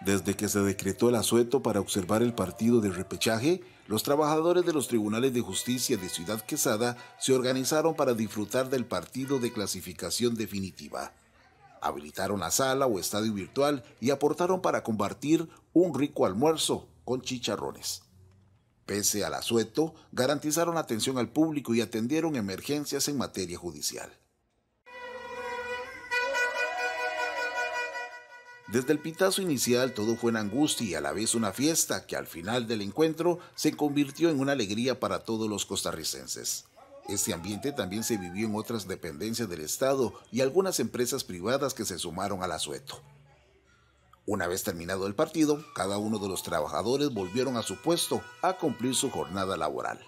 Desde que se decretó el asueto para observar el partido de repechaje, los trabajadores de los tribunales de justicia de Ciudad Quesada se organizaron para disfrutar del partido de clasificación definitiva. Habilitaron la sala o estadio virtual y aportaron para compartir un rico almuerzo con chicharrones. Pese al asueto, garantizaron atención al público y atendieron emergencias en materia judicial. Desde el pitazo inicial todo fue una angustia y a la vez una fiesta que al final del encuentro se convirtió en una alegría para todos los costarricenses. Este ambiente también se vivió en otras dependencias del Estado y algunas empresas privadas que se sumaron al asueto. Una vez terminado el partido, cada uno de los trabajadores volvieron a su puesto a cumplir su jornada laboral.